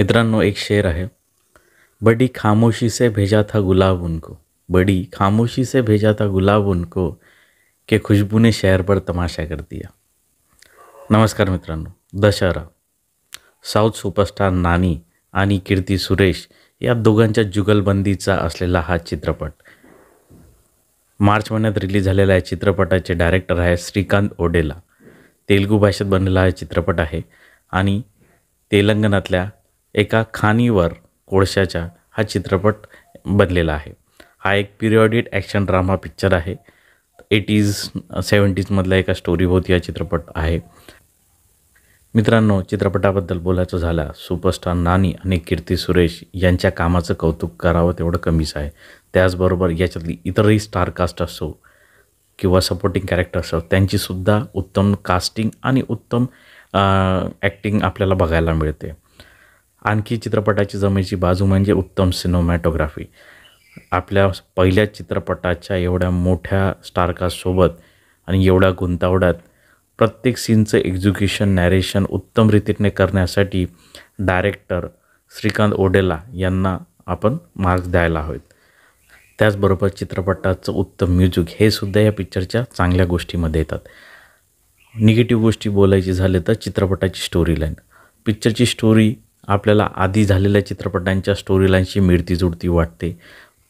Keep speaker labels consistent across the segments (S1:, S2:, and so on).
S1: मित्रांनो एक शेर आहे बडी खामोशी से भेजा था गुलाब उनको बड़ी खामोशी से भेजा था गुलाब उनको के खुशबू ने शहर पर तमाशा कर दिया नमस्कार मित्रांनो दशहरा साऊथ सुपरस्टार नानी आणि कीर्ती सुरेश या दोघांच्या जुगलबंदीचा असलेला हा चित्रपट मार्च महिन्यात रिलीज झालेला या चित्रपटाचे डायरेक्टर आहे श्रीकांत ओडेला तेलुगू भाषेत बनलेला हा चित्रपट आहे आणि तेलंगणातल्या एका खाणीवर कोळशाच्या हा चित्रपट बनलेला आहे हा एक पिरियॉडिक ॲक्शन ड्रामा पिक्चर आहे एटीज सेवन्टीजमधला एका स्टोरीभोवती हा चित्रपट आहे मित्रांनो चित्रपटाबद्दल बोलायचं झाला सुपरस्टार नानी आणि कीर्ती सुरेश यांच्या कामाचं कौतुक करावं तेवढं कमीच आहे त्याचबरोबर याच्यातली इतरही स्टार कास्ट असो किंवा सपोर्टिंग कॅरेक्टर असो त्यांचीसुद्धा उत्तम कास्टिंग आणि उत्तम ॲक्टिंग आपल्याला बघायला मिळते आणखी चित्रपटाची जमेची बाजू म्हणजे उत्तम सिनेमॅटोग्राफी आपल्या पहिल्या चित्रपटाच्या एवढ्या मोठ्या स्टारकास्टसोबत आणि एवढ्या गुंतावड्यात प्रत्येक सीनचं एक्झिक्युशन नॅरेशन उत्तम रीतीने करण्यासाठी डायरेक्टर श्रीकांत ओडेला यांना आपण मार्क्स द्यायला हवेत त्याचबरोबर चित्रपटाचं उत्तम म्युझिक हे सुद्धा या पिक्चरच्या चांगल्या गोष्टीमध्ये येतात निगेटिव्ह गोष्टी बोलायची झाले तर चित्रपटाची स्टोरी लाईन पिक्चरची स्टोरी आपल्याला आधी झालेल्या चित्रपटांच्या स्टोरीलाईनशी मिळती जुळती वाटते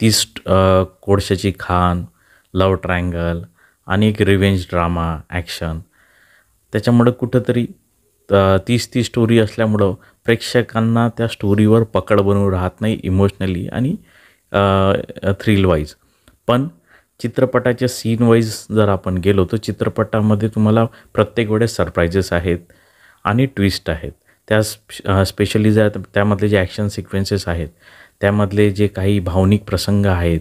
S1: ती स्ट कोळशाची खान लव ट्रायंगल आणि एक रिव्हेंज ड्रामा ॲक्शन त्याच्यामुळं कुठंतरी तीस ती स्टोरी असल्यामुळं प्रेक्षकांना त्या स्टोरीवर पकड बनवून राहत नाही इमोशनली आणि थ्रिल वाईज पण चित्रपटाच्या सीन वाईज जर आपण गेलो तर चित्रपटामध्ये तुम्हाला प्रत्येक वेळेस सरप्रायजेस आहेत आणि ट्विस्ट आहेत त्या स्पेशली ज्या त्यामधले जे ॲक्शन सिक्वेन्सेस आहेत त्यामधले जे काही भावनिक प्रसंग आहेत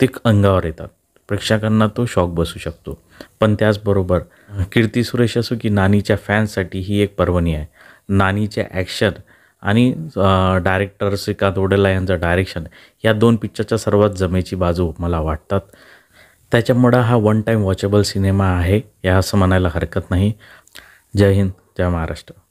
S1: ते अंगावर येतात प्रेक्षकांना तो शॉक बसू शकतो पण त्याचबरोबर कीर्ती सुरेश असो की नानीच्या फॅन्ससाठी ही एक पर्वणी आहे नानीचे ॲक्शन आणि डायरेक्टर श्रीकांत ओडेला यांचं डायरेक्शन या दोन पिक्चरच्या सर्वात जमेची बाजू मला वाटतात त्याच्यामुळं हा वन टाईम वॉचेबल सिनेमा आहे या असं म्हणायला हरकत नाही जय हिंद जय महाराष्ट्र